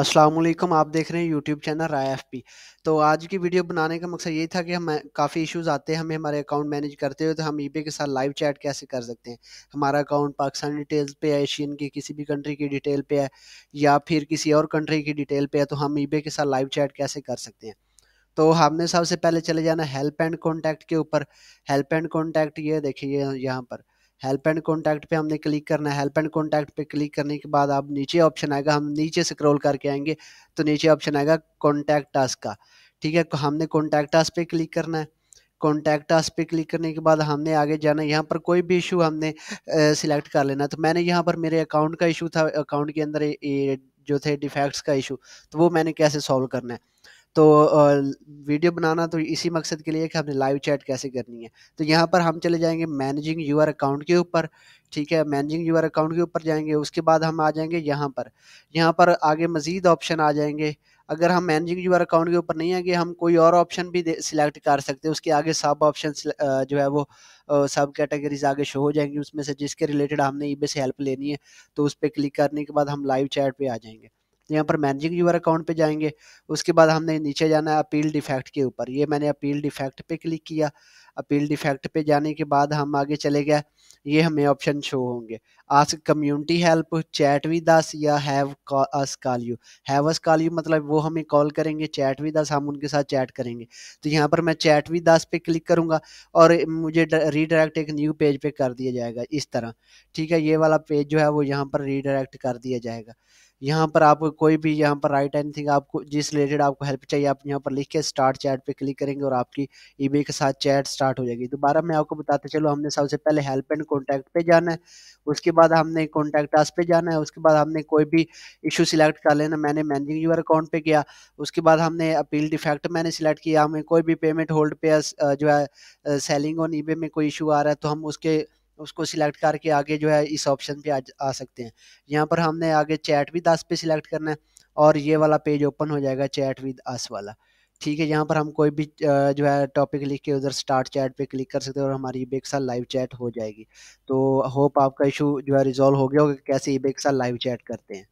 असलम आप देख रहे हैं YouTube channel Rai F P तो आज की वीडियो बनाने का मकसद यही था कि हम काफ़ी इश्यूज आते हैं हमें हमारे अकाउंट मैनेज करते हुए तो हम ई e के साथ लाइव चैट कैसे कर सकते हैं हमारा अकाउंट पाकिस्तान डिटेल्स पे है एशियन की किसी भी कंट्री की डिटेल पे है या फिर किसी और कंट्री की डिटेल पे है तो हम ई e के साथ लाइव चैट कैसे कर सकते हैं तो हमने सबसे पहले चले जाना हेल्प एंड कॉन्टैक्ट के ऊपर हेल्प एंड कॉन्टैक्ट ये देखिए यहाँ पर हेल्प एंड कॉन्टैक्ट पे हमने क्लिक करना है हेल्प एंड कॉन्टैक्ट पे क्लिक करने के बाद आप नीचे ऑप्शन आएगा हम नीचे स्क्रॉल करके आएंगे तो नीचे ऑप्शन आएगा कॉन्टैक्ट आस का ठीक है हमने कॉन्टैक्ट आस पे क्लिक करना है कॉन्टैक्ट आस पे क्लिक करने के बाद हमने आगे जाना यहाँ पर कोई भी इशू हमने सिलेक्ट कर लेना तो मैंने यहाँ पर मेरे अकाउंट का इशू था अकाउंट के अंदर जो थे डिफेक्ट्स का इशू तो वो मैंने कैसे सॉल्व करना है तो वीडियो बनाना तो इसी मकसद के लिए कि हमने लाइव चैट कैसे करनी है तो यहाँ पर हम चले जाएंगे मैनेजिंग यूआर अकाउंट के ऊपर ठीक है मैनेजिंग यूआर अकाउंट के ऊपर जाएंगे उसके बाद हम आ जाएंगे यहाँ पर यहाँ पर आगे मज़ीद ऑप्शन आ जाएंगे अगर हम मैनेजिंग यूआर अकाउंट के ऊपर नहीं आएंगे हम कोई और ऑप्शन भी सिलेक्ट कर सकते हैं उसके आगे सब ऑप्शन जो है वो सब कैटेगरीज आगे शो हो जाएंगी उसमें से जिसके रिलेटेड हमने ई से हेल्प लेनी है तो उस पर क्लिक करने के बाद हम लाइव चैट पर आ जाएंगे यहाँ पर मैनेजिंग यूर अकाउंट पे जाएंगे उसके बाद हमने नीचे जाना है अपील डिफेक्ट के ऊपर ये मैंने अपील डिफेक्ट पे क्लिक किया अपील डिफेक्ट पे जाने के बाद हम आगे चले गए ये हमें ऑप्शन शो होंगे ask community help chat with us या have us call you have us call you मतलब वो हमें कॉल करेंगे चैट विद अस हम उनके साथ चैट करेंगे तो यहाँ पर मैं चैट विद अस पे क्लिक करूँगा और मुझे रीडायरेक्ट एक न्यू पेज पे कर दिया जाएगा इस तरह ठीक है ये वाला पेज जो है वो यहाँ पर रीडायरेक्ट कर दिया जाएगा यहाँ पर आप कोई भी यहाँ पर राइट एनीथिंग आपको जिस रिलेटेड आपको हेल्प चाहिए आप यहाँ पर लिख के स्टार्ट चैट पे क्लिक करेंगे और आपकी ईमेल के साथ चैट स्टार्ट हो जाएगी दोबारा मैं आपको बताते चलो हमने सबसे पहले हेल्प एंड कॉन्टैक्ट पे जाना है उसके बाद हमने कॉन्टैक्ट आस पे जाना है उसके बाद हमने कोई भी इशू सिलेक्ट कर लेना मैंने मैनेजिंग यूर अकाउंट पे किया उसके बाद हमने अपील डिफेक्ट मैंने सिलेक्ट किया हमें कोई भी पेमेंट होल्ड पे जो है सेलिंग ऑन ई में कोई इशू आ रहा है तो हम उसके उसको सिलेक्ट करके आगे जो है इस ऑप्शन पे आ, आ सकते हैं यहाँ पर हमने आगे चैट विद आस पे सिलेक्ट करना है और ये वाला पेज ओपन हो जाएगा चैट विद आस वाला ठीक है यहाँ पर हम कोई भी जो है टॉपिक लिख के उधर स्टार्ट चैट पे क्लिक कर सकते हैं और हमारी ई बेक लाइव चैट हो जाएगी तो होप आपका इशू जो है रिजॉल्व हो गया होगा कैसे ई बेक लाइव चैट करते हैं